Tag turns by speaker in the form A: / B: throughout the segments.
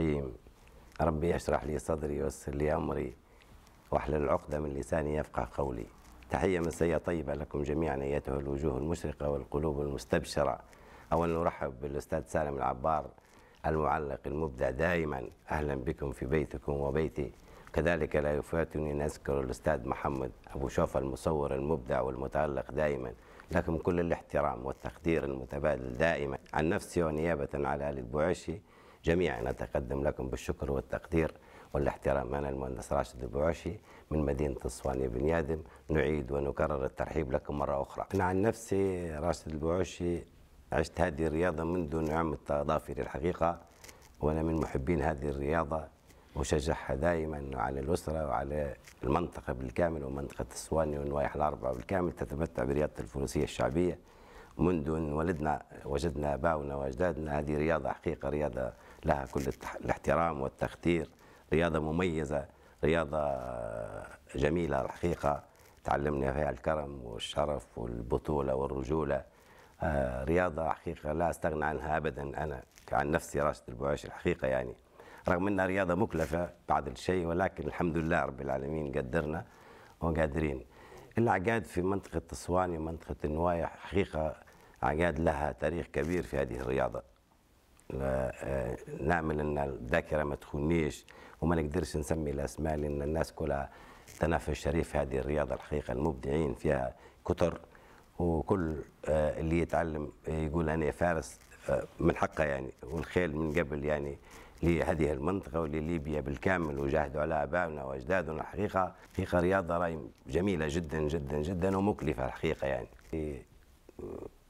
A: الرحيم ربي يشرح لي صدري ويسر لي أمري واحلل عقدة من لساني يفقه قولي تحية مسية طيبة لكم جميعا أيتها الوجوه المشرقة والقلوب المستبشرة أولا نرحب بالأستاذ سالم العبار المعلق المبدع دائما أهلا بكم في بيتكم وبيتي كذلك لا يفاتني أن أذكر الأستاذ محمد أبو شوفة المصور المبدع والمتألق دائما لكم كل الاحترام والتقدير المتبادل دائما عن نفسي ونيابة على آل البوعشي جميعا أتقدم لكم بالشكر والتقدير والاحترام أنا المهندس راشد البوعشي من مدينة اسوان بن يادم نعيد ونكرر الترحيب لكم مرة أخرى أنا عن نفسي راشد البوعشي عشت هذه الرياضة منذ نعم أظافري الحقيقة وأنا من محبين هذه الرياضة وشجعها دائما على الأسرة وعلى المنطقة بالكامل ومنطقة اسوان والنوايح الأربعة بالكامل تتمتع برياضة الفروسية الشعبية منذ أن ولدنا وجدنا باونا وأجدادنا هذه رياضة حقيقة رياضة لها كل الاحترام والتقدير رياضة مميزة رياضة آه، جميلة الحقيقة تعلمنا فيها الكرم والشرف والبطولة والرجولة آه، رياضة حقيقة لا أستغنى عنها أبدا أنا عن نفسي راشد البعيش الحقيقة يعني رغم أنها رياضة مكلفة بعض الشيء ولكن الحمد لله رب العالمين قدرنا وقادرين العقاد في منطقة تسواني ومنطقة النوايا حقيقة عجاد لها تاريخ كبير في هذه الرياضة آه، نعمل ان الذاكره ما تخونيش وما نقدرش نسمي الاسماء لان الناس كلها تنافس شريف هذه الرياضه الحقيقه المبدعين فيها كتر وكل آه، اللي يتعلم يقول انا فارس آه، من حقه يعني والخيل من قبل يعني لهذه المنطقة ولليبيا بالكامل وجاهدوا على أبائنا وأجدادنا الحقيقة في رياضة راي جميلة جدا جدا جدا ومكلفة الحقيقة يعني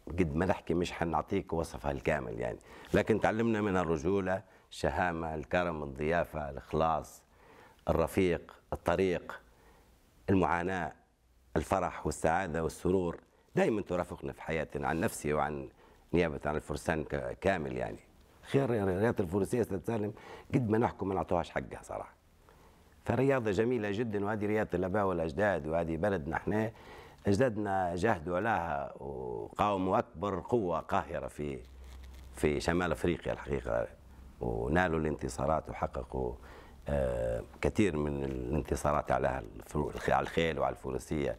A: قد ما نحكي مش حنعطيك وصفها الكامل يعني لكن تعلمنا من الرجولة الشهامة الكرم الضيافة الإخلاص الرفيق الطريق المعاناة الفرح والسعادة والسرور دائما ترافقنا في حياتنا عن نفسي وعن نيابة عن الفرسان كامل يعني خير رياضة الفروسية أستاذ سالم قد ما نحكم ما نعطوهاش حقها صراحة فرياضة جميلة جدا وهذه رياضة الآباء والأجداد وهذه بلدنا احنا اجدادنا جاهدوا لها وقاوموا اكبر قوه قاهره في في شمال افريقيا الحقيقه ونالوا الانتصارات وحققوا آه، كثير من الانتصارات على على الخيل وعلى الفروسيه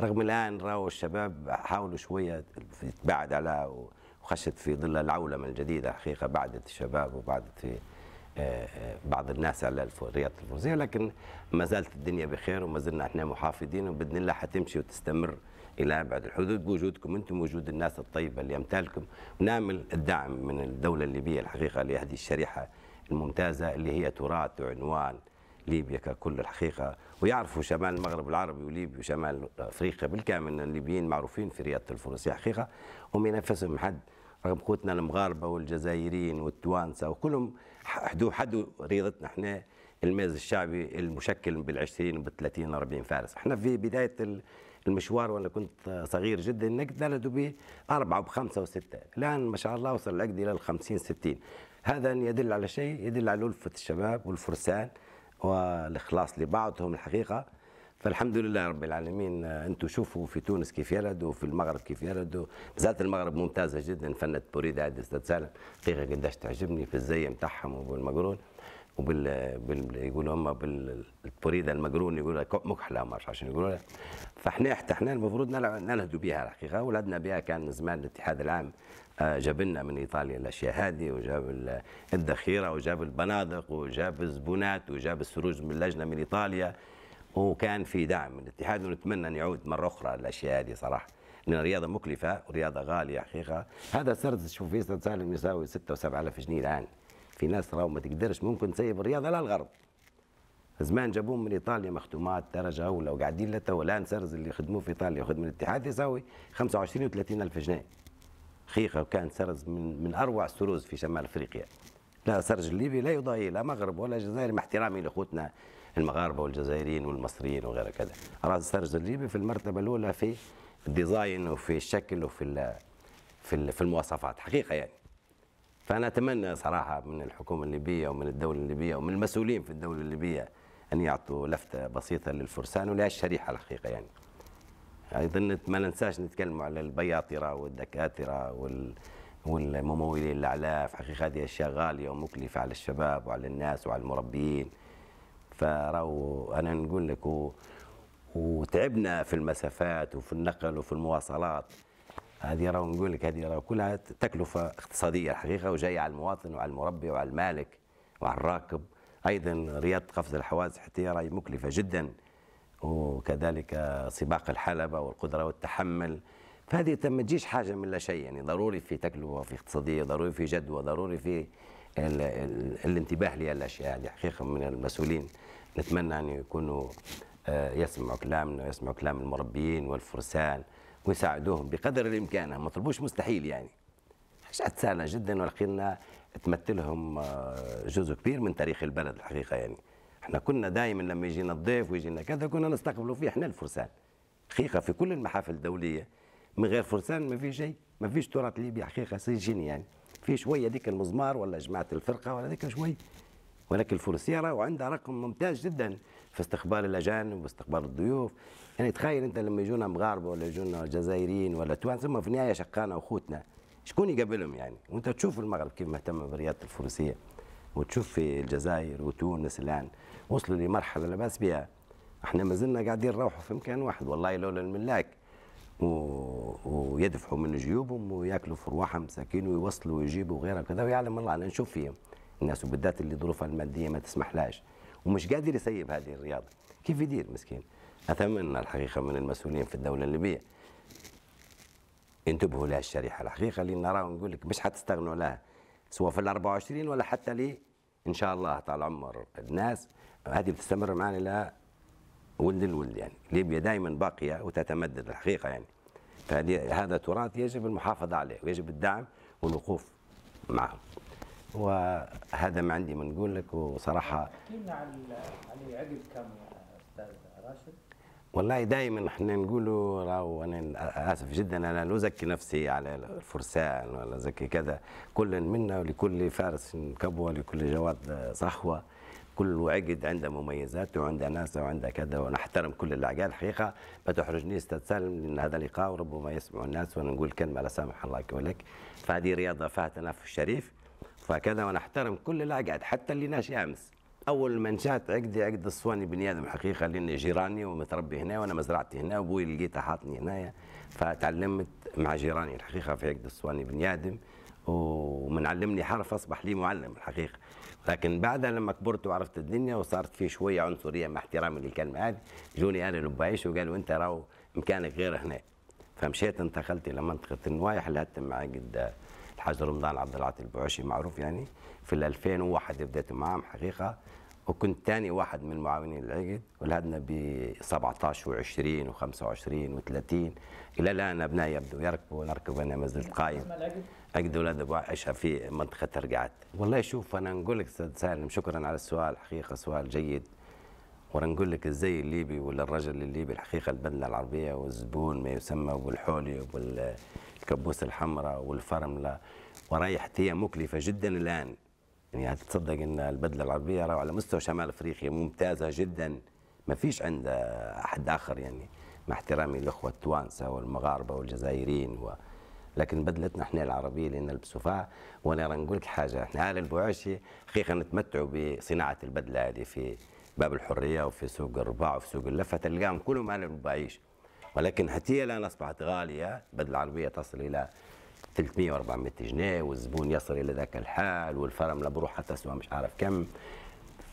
A: رغم الان راوا الشباب حاولوا شويه تبعد على وخشت في ظل العولمه الجديده حقيقه بعدت الشباب وبعدت في بعض الناس على رياضه الفرنسيه لكن ما زالت الدنيا بخير وما زلنا احنا محافظين وباذن الله حتمشي وتستمر الى ابعد الحدود بوجودكم انتم وجود الناس الطيبه اللي امثالكم ونامل الدعم من الدوله الليبيه الحقيقه لهذه الشريحه الممتازه اللي هي تراث وعنوان ليبيا ككل الحقيقه ويعرفوا شمال المغرب العربي وليبيا وشمال افريقيا بالكامل ان الليبيين معروفين في رياضه الفروسيه حقيقه وما ينافسهم حد رغم قوتنا المغاربه والجزائريين والتوانسه وكلهم حدو حدو رياضتنا احنا الميز الشعبي المشكل بال20 وبال30 و40 فارس احنا في بدايه المشوار وانا كنت صغير جدا نقدر دبي أربعة بخمسة وستة الآن ما شاء الله وصل العقد إلى 50 60 هذا يدل على شيء يدل على ألفة الشباب والفرسان والإخلاص لبعضهم الحقيقة فالحمد لله رب العالمين آه، انتم شوفوا في تونس كيف يردوا وفي المغرب كيف يردوا مازالت المغرب ممتازه جدا فنت بوريده عند استاذ سالم حقيقه قداش تعجبني في الزي نتاعهم وبالمقرون وبال بال... يقولوا هم بالبوريده المقرون يقولوا مكحله ما عشان يقولوا فاحنا حتى احنا المفروض نلهدوا بها الحقيقه ولدنا بها كان زمان الاتحاد العام آه، جاب لنا من ايطاليا الاشياء هذه وجاب الذخيره وجاب البنادق وجاب الزبونات وجاب السروج من اللجنه من ايطاليا وكان في دعم من الاتحاد ونتمنى ان يعود مره اخرى الاشياء هذه صراحه لان الرياضه مكلفه ورياضه غاليه حقيقه هذا سرد تشوف فيه سرد سالم يساوي 6 و 7000 جنيه الان في ناس راهو ما تقدرش ممكن تسيب الرياضه للغرب زمان جابوهم من ايطاليا مختومات درجه اولى وقاعدين لتو الان سرز اللي يخدموه في ايطاليا وخدمه الاتحاد يساوي 25 و 30 الف جنيه حقيقه وكان سرز من من اروع السروز في شمال افريقيا لا سرج الليبي لا يضاهي لا مغرب ولا جزائر مع احترامي لاخوتنا المغاربه والجزائريين والمصريين وغير كذا راس سرج الليبي في المرتبه الاولى في الديزاين وفي الشكل وفي في في المواصفات حقيقه يعني فانا اتمنى صراحه من الحكومه الليبيه ومن الدوله الليبيه ومن المسؤولين في الدوله الليبيه ان يعطوا لفته بسيطه للفرسان ولهالشريحه الحقيقه يعني ايضا ما ننساش نتكلم على البياطره والدكاتره وال والممولين الاعلاف حقيقه هذه اشياء غاليه ومكلفه على الشباب وعلى الناس وعلى المربيين فراو انا نقول لك و... وتعبنا في المسافات وفي النقل وفي المواصلات هذه راهو نقول لك هذه راهو كلها تكلفه اقتصاديه الحقيقه وجايه على المواطن وعلى المربي وعلى المالك وعلى الراكب ايضا رياضه قفز الحواز حتى راهي مكلفه جدا وكذلك سباق الحلبه والقدره والتحمل فهذه ما تجيش حاجه من لا شيء يعني ضروري في تكلفه في اقتصاديه ضروري في جدوى ضروري في الانتباه الاشياء هذه حقيقه من المسؤولين نتمنى أن يكونوا آه، يسمعوا كلامنا ويسمعوا كلام المربيين والفرسان ويساعدوهم بقدر الإمكان ما طلبوش مستحيل يعني حاجات سهلة جدا ولكن تمثلهم آه، جزء كبير من تاريخ البلد الحقيقة يعني احنا كنا دائما لما يجينا الضيف ويجينا كذا كنا نستقبلوا فيه احنا الفرسان حقيقة في كل المحافل الدولية من غير فرسان ما في شيء ما فيش تراث ليبي حقيقة سجين يعني في شوية ديك المزمار ولا جماعة الفرقة ولا ديك شوية ولكن الفلوسيرة وعندها رقم ممتاز جدا في استقبال الأجانب واستقبال الضيوف يعني تخيل أنت لما يجونا مغاربة ولا يجونا جزائريين ولا توانس هم في النهاية شقانا واخوتنا شكون يقابلهم يعني وانت تشوف المغرب كيف مهتم برياضة الفروسية وتشوف في الجزائر وتونس الآن وصلوا لمرحلة لا بأس بها احنا ما زلنا قاعدين نروحوا في مكان واحد والله لولا الملاك و... ويدفعوا من جيوبهم وياكلوا في رواحهم مساكين ويوصلوا ويجيبوا وغيرها كذا ويعلم الله انا نشوف فيهم الناس وبالذات اللي ظروفها الماديه ما تسمحلهاش ومش قادر يسيب هذه الرياضه كيف يدير مسكين اتمنى الحقيقه من المسؤولين في الدوله الليبيه انتبهوا لها الشريحه الحقيقه اللي نراها ونقول لك مش حتستغنوا لها سواء في ال 24 ولا حتى لي ان شاء الله طال عمر الناس هذه بتستمر معنا الى ولد الولد يعني ليبيا دائما باقيه وتتمدد الحقيقه يعني فهذا تراث يجب المحافظه عليه ويجب الدعم والوقوف معه وهذا ما عندي ما نقول لك وصراحه احكي لنا عن عقد كم استاذ راشد والله دائما احنا نقولوا راهو انا اسف جدا انا لا ازكي نفسي على الفرسان ولا زكي كذا كل منا ولكل فارس كبوه لكل جواد صحوه كل عقد عنده مميزات وعنده ناس وعنده كذا ونحترم كل الاعقاد حقيقه ما تحرجني استاذ سالم لان هذا لقاء وربما يسمعوا الناس وانا نقول كلمه لا سامح الله لك فهذه رياضه فاتنا في الشريف فكذا وانا احترم كل اللي حتى اللي ناشي امس اول ما نشات عقدي عقد الصواني بني ادم حقيقه لاني جيراني ومتربي هنا وانا مزرعتي هنا وابوي لقيته حاطني هنايا فتعلمت مع جيراني الحقيقه في عقد الصواني بني ادم ومن علمني حرف اصبح لي معلم الحقيقه لكن بعدها لما كبرت وعرفت الدنيا وصارت في شويه عنصريه مع احترامي للكلمه هذه جوني انا لبايش وقالوا انت راهو مكانك غير هنا فمشيت انتقلت الى منطقه النوايح اللي مع قد الحاج رمضان عبد العاطي البعوشي معروف يعني في ال 2001 بدأت معهم حقيقة وكنت ثاني واحد من معاونين العقد ولهدنا ب 17 و20 و25 و30 الى الان ابناء يبدو يركبوا نركب انا ما زلت قايم عقد ولاد ابو عائشه في منطقه ترقعت والله شوف انا نقول لك استاذ سالم شكرا على السؤال حقيقه سؤال جيد وانا نقول لك ازاي الليبي ولا الرجل الليبي الحقيقه البلده العربيه والزبون ما يسمى الحولي وبال الكبوس الحمراء والفرمله هي مكلفه جدا الان يعني هتتصدق ان البدله العربيه على مستوى شمال افريقيا ممتازه جدا ما فيش عند احد اخر يعني مع احترامي الاخوه التوانسه والمغاربه والجزائريين و... لكن بدلتنا احنا العربيه اللي نلبسوا فيها وانا راه نقول لك حاجه احنا أهل البعاشي حقيقه نتمتعوا بصناعه البدله هذه في باب الحريه وفي سوق الرباع وفي سوق اللفه تلقاهم كلهم أهل البعيش ولكن حتى الان اصبحت غاليه بدل العربيه تصل الى 300 و 400 جنيه والزبون يصل الى ذاك الحال والفرم والفرمله بروحها تسوى مش عارف كم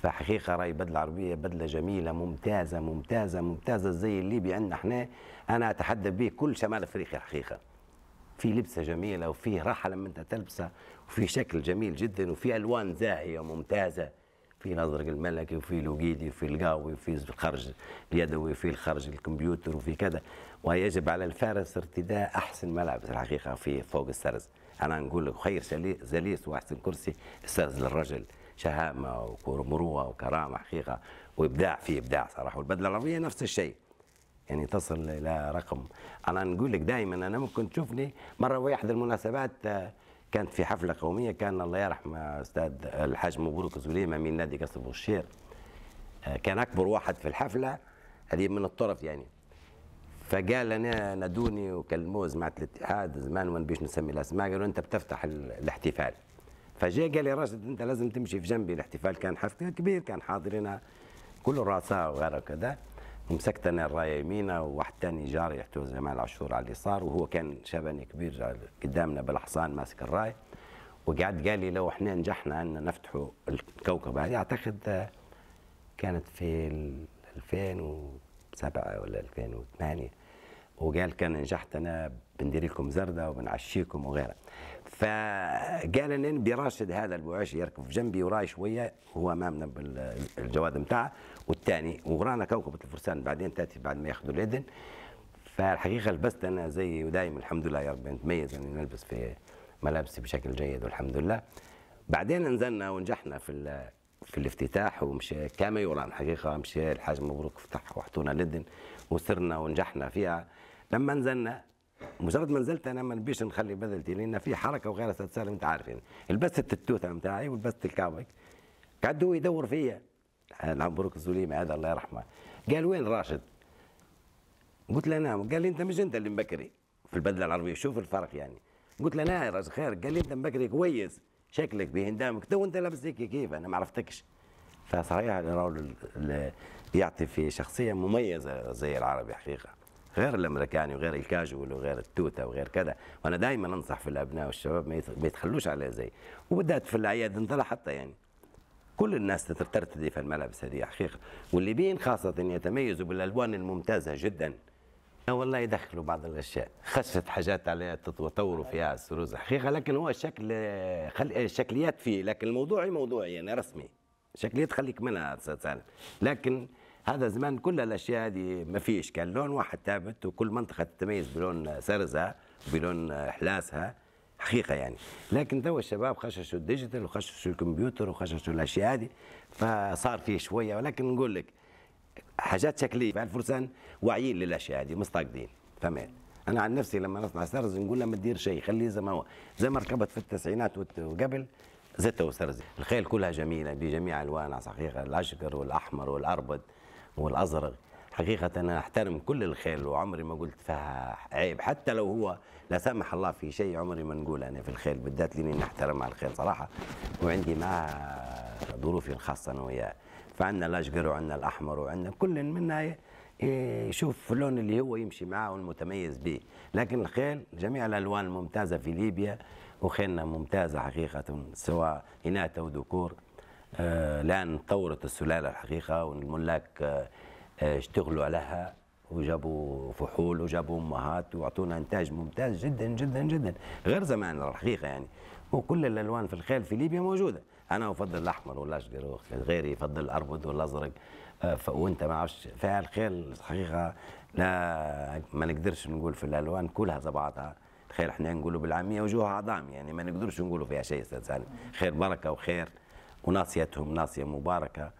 A: فحقيقه راي بدله عربيه بدله جميله ممتازه ممتازه ممتازه زي الليبي عندنا احنا انا اتحدى به كل شمال افريقيا حقيقه في لبسه جميله وفي راحه لما انت تلبسه وفي شكل جميل جدا وفي الوان زاهيه وممتازه في نظرك الملكي وفي الوقيدي وفي القاوي وفي الخرج اليدوي وفي الخرج الكمبيوتر وفي كذا ويجب على الفارس ارتداء احسن ملابس الحقيقه في فوق السرز انا نقول لك خير زليس واحسن كرسي السرز للرجل شهامه ومروه وكرامه حقيقه وابداع في ابداع صراحه والبدله العربيه نفس الشيء يعني تصل الى رقم انا نقول لك دائما انا ممكن تشوفني مره واحد المناسبات آه، كانت في حفله قوميه كان الله يرحم استاذ الحاج مبروك سليمه من نادي قصر بوشير آه، كان اكبر واحد في الحفله هذه من الطرف يعني فقال انا نادوني وكلموه جماعه الاتحاد زمان ما نبيش نسمي الاسماء قالوا انت بتفتح الاحتفال فجاء قال لي راشد انت لازم تمشي في جنبي الاحتفال كان حفل كبير كان حاضرين كل الرؤساء وغيره وكذا ومسكت انا الرايه يمينه وواحد ثاني جاري يحتوى جمال عاشور على اليسار وهو كان شبني كبير قدامنا بالحصان ماسك الرايه وقعد قال لي لو احنا نجحنا ان نفتحوا الكوكب هذه اعتقد كانت في 2007 ولا 2008 وقال كان نجحت انا بندير لكم زرده وبنعشيكم وغيره فقال ان براشد هذا البعاش يركب جنبي وراي شويه هو امامنا بالجواد نتاعه والثاني ورانا كوكبه الفرسان بعدين تاتي بعد ما ياخذوا الاذن فالحقيقه لبست انا زي ودايم الحمد لله يا رب نتميز اني يعني نلبس في ملابسي بشكل جيد والحمد لله بعدين نزلنا ونجحنا في في الافتتاح ومشى كما يرام حقيقه مشى الحاج مبروك فتح وحطونا الاذن وصرنا ونجحنا فيها لما نزلنا مجرد ما نزلت انا ما نبيش نخلي بدلتي لان في حركه وغيرها ستصير انت عارف لبست التوته نتاعي ولبست الكاوي قعد هو يدور فيا العمبروك الزليم هذا الله يرحمه قال وين راشد؟ قلت له نعم قال لي انت مش انت اللي مبكري في البدله العربيه شوف الفرق يعني قلت له لا يا راجل خير قال لي انت مبكري كويس شكلك بهندامك تو انت لابس هيك كيف انا ما عرفتكش فصحيح راهو يعطي في شخصيه مميزه زي العربي حقيقه غير الامريكاني وغير الكاجوال وغير التوته وغير كذا وانا دائما انصح في الابناء والشباب ما يتخلوش على زي وبالذات في الاعياد انطلع حتى يعني كل الناس ترتدي في الملابس هذه حقيقه والليبيين خاصه يتميزوا بالالوان الممتازه جدا آه والله يدخلوا بعض الاشياء خشت حاجات عليها تطوروا فيها السروز حقيقه لكن هو شكل خل... شكليات فيه لكن الموضوعي موضوعي يعني رسمي شكليات خليك منها سالم لكن هذا زمان كل الاشياء هذه ما فيش كان لون واحد ثابت وكل منطقه تتميز بلون سرزها بلون حلاسها حقيقه يعني لكن تو الشباب خششوا الديجيتال وخششوا الكمبيوتر وخششوا الاشياء هذه فصار فيه شويه ولكن نقول لك حاجات شكليه الفرسان واعيين للاشياء هذه مستقدين فهمت انا عن نفسي لما نصنع سرز نقول له ما تدير شيء خليه زي ما هو زي ما ركبت في التسعينات وقبل زته وسرز الخيل كلها جميله بجميع الوانها صحيحه الاشقر والاحمر والاربد والازرق حقيقة أنا أحترم كل الخيل وعمري ما قلت فيها عيب حتى لو هو لا سمح الله في شيء عمري ما نقول أنا في الخيل بالذات لأني نحترم على الخيل صراحة وعندي مع ظروفي الخاصة أنا وياه فعندنا الأشقر وعندنا الأحمر وعندنا كل منا يشوف اللون اللي هو يمشي معاه والمتميز به لكن الخيل جميع الألوان الممتازه في ليبيا وخيلنا ممتازة حقيقة سواء إناث أو ذكور الان آه، تطورت السلاله الحقيقه والملاك آه، آه، اشتغلوا عليها وجابوا فحول وجابوا امهات واعطونا انتاج ممتاز جدا جدا جدا غير زمان الحقيقه يعني وكل الالوان في الخيل في ليبيا موجوده انا افضل الاحمر والاشقر غيري يفضل الاربد والازرق وانت ما عرفش فالخيل الحقيقه لا ما نقدرش نقول في الالوان كلها زبعتها الخيل احنا نقولوا بالعاميه وجوها عظام يعني ما نقدرش نقولوا فيها شيء استاذ سالم خير بركه وخير وناصيتهم ناصية مباركة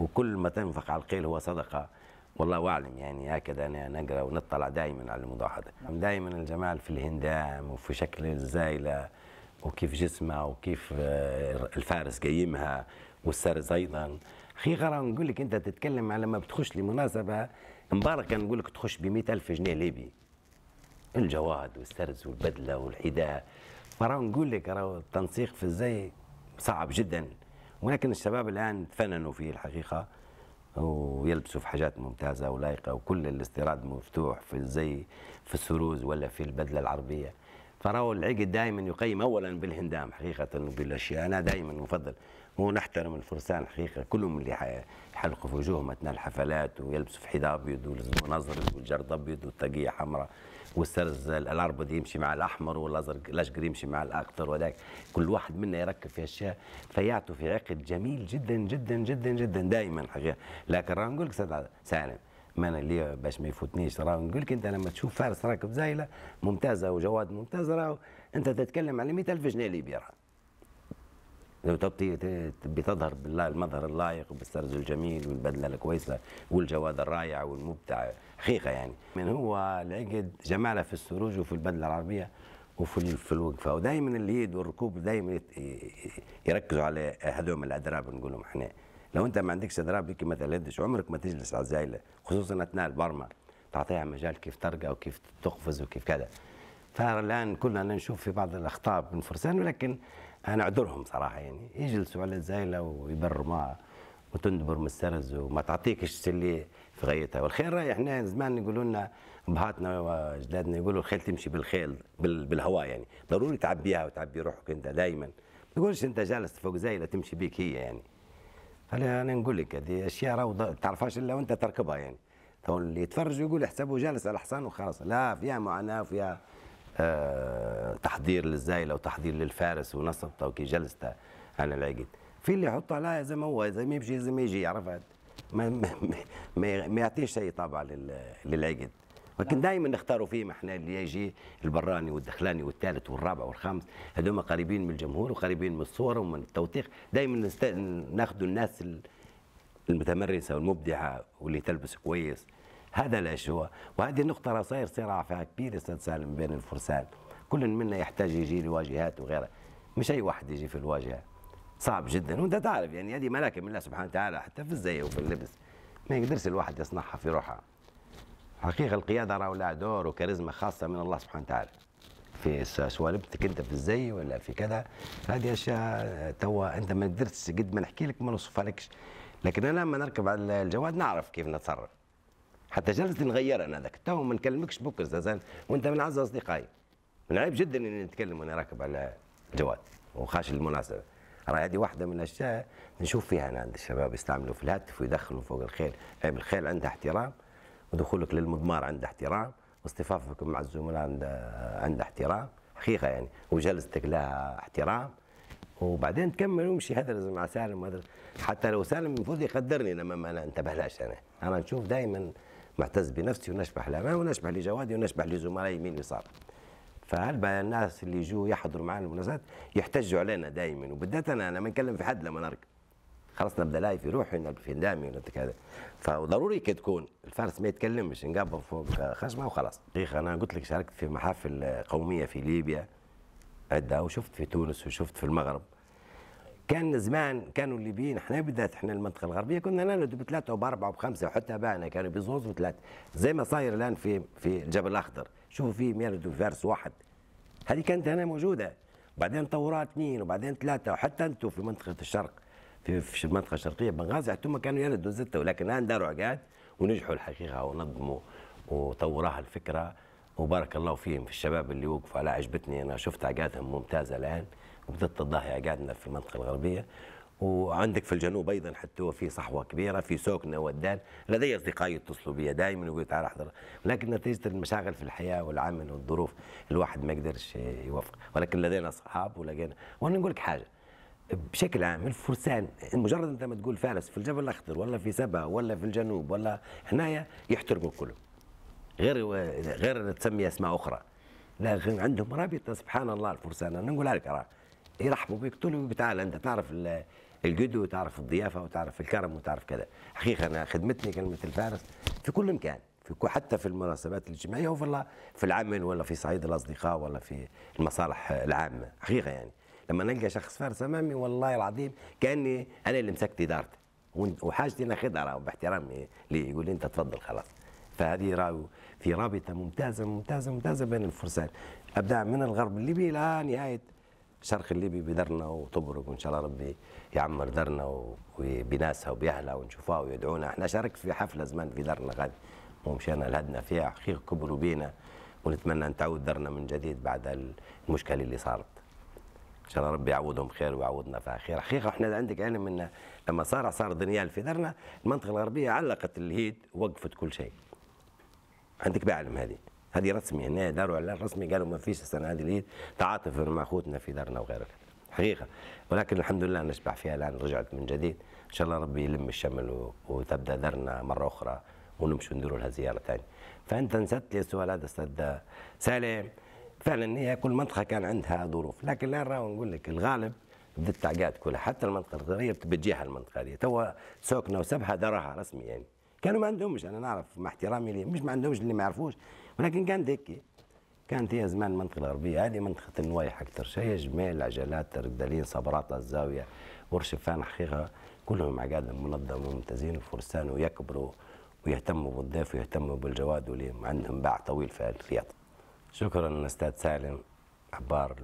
A: وكل ما تنفق على القيل هو صدقة والله أعلم يعني هكذا أنا نقرأ ونطلع دائما على الموضوع هذا دائما الجمال في الهندام وفي شكل الزايلة وكيف جسمها وكيف آه، الفارس قيمها والسرز أيضا خي غرام نقول لك أنت تتكلم على ما بتخش لمناسبة مباركة نقول لك تخش ب ألف جنيه ليبي الجواد والسرز والبدلة والحذاء فراه نقول لك راه التنسيق في الزي صعب جدا ولكن الشباب الآن تفننوا فيه الحقيقة ويلبسوا في حاجات ممتازة ولايقة وكل الاستيراد مفتوح في الزي في السروز ولا في البدلة العربية فراو العقد دائما يقيم اولا بالهندام حقيقه وبالاشياء انا دائما افضل ونحترم الفرسان حقيقه كلهم اللي يحلقوا في وجوههم اثناء الحفلات ويلبسوا في حذاء ابيض ونظر والجرد ابيض والطاقيه حمراء والسرز الاربد يمشي مع الاحمر والازرق الاشقر يمشي مع الاخضر وذاك كل واحد منا يركب في اشياء فيعطوا في عقد جميل جدا جدا جدا جدا دائما حقيقه لكن راه نقول لك سالم ما انا اللي باش ما يفوتنيش راه نقول لك انت لما تشوف فارس راكب زايله ممتازه وجواد ممتازه راه انت تتكلم على 100000 جنيه ليبيا بتظهر بالمظهر اللائق وبالسرز الجميل والبدله الكويسه والجواد الرائع والمبدع حقيقه يعني من هو العقد جماله في السروج وفي البدله العربيه وفي في الوقفه ودائما اليد والركوب دائما يركزوا على هذوم الادراب نقولهم احنا لو انت ما عندكش ادراب هيك ما هدش عمرك ما تجلس على الزايله خصوصا اثناء البرمه تعطيها مجال كيف ترقى وكيف تقفز وكيف كذا فالان كلنا نشوف في بعض الاخطاء من فرسان ولكن انا اعذرهم صراحه يعني يجلسوا على الزايله ويبرموها وتندبر من السرز وما تعطيكش اللي في غايتها والخيل راهي احنا زمان يقولوا لنا بهاتنا واجدادنا يقولوا الخيل تمشي بالخيل بالهواء يعني ضروري تعبيها وتعبي روحك انت دائما ما تقولش انت جالس فوق زايله تمشي بيك هي يعني فانا نقول لك هذه اشياء راهو تعرفهاش الا وانت تركبها يعني فاللي اللي يتفرج يقول يحسبه جالس على حصان وخلاص لا فيها معاناه وفيها آه، تحضير للزايله وتحضير للفارس ونصبته توكي جلسته انا لقيت في اللي يحط عليها زي ما هو زي ما يمشي زي ما يجي عرفت ما ما ما, ما يعطيش اي طابع للعقد لكن دائما نختاروا فيهم احنا اللي يجي البراني والدخلاني والثالث والرابع والخامس هذوما قريبين من الجمهور وقريبين من الصوره ومن التوثيق دائما ناخذوا الناس المتمرسه والمبدعه واللي تلبس كويس هذا هو وهذه النقطه راه صاير صراع فيها كبير استاذ سالم بين الفرسان كل منا يحتاج يجي لواجهات وغيره مش اي واحد يجي في الواجهه صعب جدا وانت تعرف يعني هذه ملكه من الله سبحانه وتعالى حتى في الزي وفي اللبس ما يقدرش الواحد يصنعها في روحها حقيقه القياده راه لها دور وكاريزما خاصه من الله سبحانه وتعالى في سوالبتك انت في الزي ولا في كذا هذه اشياء توا انت ما قدرتش قد ما نحكي لك ما نوصفها لكش لكن انا لما نركب على الجواد نعرف كيف نتصرف حتى جلستي نغير انا ذاك تو ما نكلمكش بكره زازان وانت من اعز اصدقائي من عيب جدا اني نتكلم وانا راكب على جوال وخاش المناسبه راه هذه واحده من الاشياء نشوف فيها انا عند الشباب يستعملوا في الهاتف ويدخلوا فوق الخيل عيب الخيل عندها احترام ودخولك للمضمار عنده احترام واصطفافك مع الزملاء عنده عنده احترام حقيقه يعني وجلستك لها احترام وبعدين تكمل ومشي هذا مع سالم حتى لو سالم المفروض يقدرني لما ما انتبهلاش انا انا نشوف دائما معتز بنفسي ونشبح لامام ونشبح لجوادي ونشبح لزملائي يمين يسار فهلبا الناس اللي يجوا يحضروا معنا المناسبات يحتجوا علينا دائما وبالذات انا لما نكلم في حد لما نرجع خلاص نبدا لايف في روحي نبدا في ندامي كذا فضروري كي تكون الفارس ما يتكلمش نقابل فوق خشمه وخلاص شيخ انا قلت لك شاركت في محافل قوميه في ليبيا عده وشفت في تونس وشفت في المغرب كان زمان كانوا الليبيين احنا بالذات احنا المنطقه الغربيه كنا نلد بثلاثه وباربعه وبخمسه وحتى باعنا كانوا بزوز وثلاثه زي ما صاير الان في في الجبل الاخضر شوفوا في يلدوا فارس واحد هذه كانت هنا موجوده بعدين طورها اثنين وبعدين ثلاثه وحتى انتم في منطقه الشرق في, المنطقه الشرقيه بنغازي حتى كانوا يلدوا سته ولكن الان داروا عقاد ونجحوا الحقيقه ونظموا وطوروها الفكره وبارك الله فيهم في الشباب اللي وقفوا على عجبتني انا شفت عقادهم ممتازه الان وبدات تضاهي عقادنا في المنطقه الغربيه وعندك في الجنوب ايضا حتى هو في صحوه كبيره في سوكنا ودان لدي اصدقائي يتصلوا بي دائما ويقولوا تعال احضر لكن نتيجه المشاغل في الحياه والعمل والظروف الواحد ما يقدرش يوفق ولكن لدينا اصحاب ولقينا وانا نقول لك حاجه بشكل عام الفرسان مجرد انت ما تقول فارس في الجبل الاخضر ولا في سبا ولا في الجنوب ولا هنايا يحترموا كلهم غير غير تسمي اسماء اخرى لا عندهم رابطه سبحان الله الفرسان انا نقولها لك راه يرحبوا بك تقول لك تعال انت تعرف الجدو وتعرف الضيافه وتعرف الكرم وتعرف كذا حقيقه انا خدمتني كلمه الفارس في كل مكان في حتى في المناسبات الاجتماعيه وفي في العمل ولا في صعيد الاصدقاء ولا في المصالح العامه حقيقه يعني لما نلقى شخص فارس امامي والله العظيم كاني انا اللي مسكت ادارته وحاجتي ناخذها باحترامي لي يقول لي انت تفضل خلاص فهذه راهو في رابطه ممتازه ممتازه ممتازه بين الفرسان ابدا من الغرب الليبي الى نهايه الشرق الليبي بدرنا وطبرق وان شاء الله ربي يعمر درنا وبناسها وباهلها ونشوفها ويدعونا احنا شاركت في حفله زمان في درنا غادي ومشينا لهدنا فيها حقيقه كبروا بينا ونتمنى ان تعود درنا من جديد بعد المشكله اللي صارت ان شاء الله ربي يعوضهم خير ويعوضنا فيها خير حقيقه احنا عندك علم ان لما صار صار دنيال في درنا المنطقه الغربيه علقت الهيد وقفت كل شيء عندك بعلم هذه هذه رسمي هنا داروا اعلان رسمي قالوا ما فيش السنه هذه العيد تعاطف مع خوتنا في دارنا وغيرها حقيقه ولكن الحمد لله نشبع فيها الان رجعت من جديد ان شاء الله ربي يلم الشمل وتبدا دارنا مره اخرى ونمشوا نديروا لها زياره ثانيه فانت نسدت لي السؤال هذا استاذ سالم فعلا هي كل منطقه كان عندها ظروف لكن الان راهو نقول لك الغالب بدات تعقاد كلها حتى المنطقه الغربيه بتجيها المنطقه هذه تو سكنه وسبحه دراها رسمي يعني كانوا ما عندهمش انا نعرف مع احترامي ليه مش ما عندهمش اللي ما يعرفوش ولكن كانت هيك كانت هي زمان المنطقه الغربيه هذه منطقه النوايح اكثر شيء جمال عجلات الرقدالين صبرات الزاويه ورشفان حقيقه كلهم عقاد منظم وممتازين وفرسان ويكبروا ويهتموا بالضيف ويهتموا بالجواد وليهم عندهم باع طويل في الرياض شكرا استاذ سالم الاخبار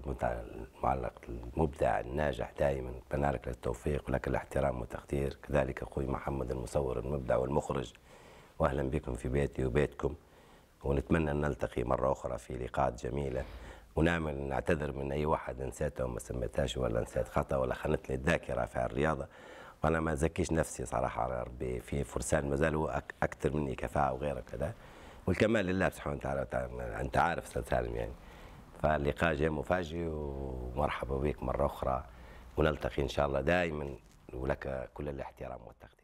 A: المعلق المبدع الناجح دائما اتمنى لك التوفيق ولك الاحترام والتقدير كذلك اخوي محمد المصور المبدع والمخرج واهلا بكم في بيتي وبيتكم ونتمنى ان نلتقي مره اخرى في لقاءات جميله ونعمل نعتذر من اي واحد نسيته وما سميتهاش ولا نسيت خطا ولا خانتني الذاكره في الرياضه وانا ما زكيش نفسي صراحه على ربي في فرسان مازال هو اكثر مني كفاءه وغيره كذا والكمال لله سبحانه وتعالى انت عارف استاذ سالم يعني فاللقاء جاء مفاجئ ومرحبا بك مرة أخرى ونلتقي إن شاء الله دائما ولك كل الاحترام والتقدير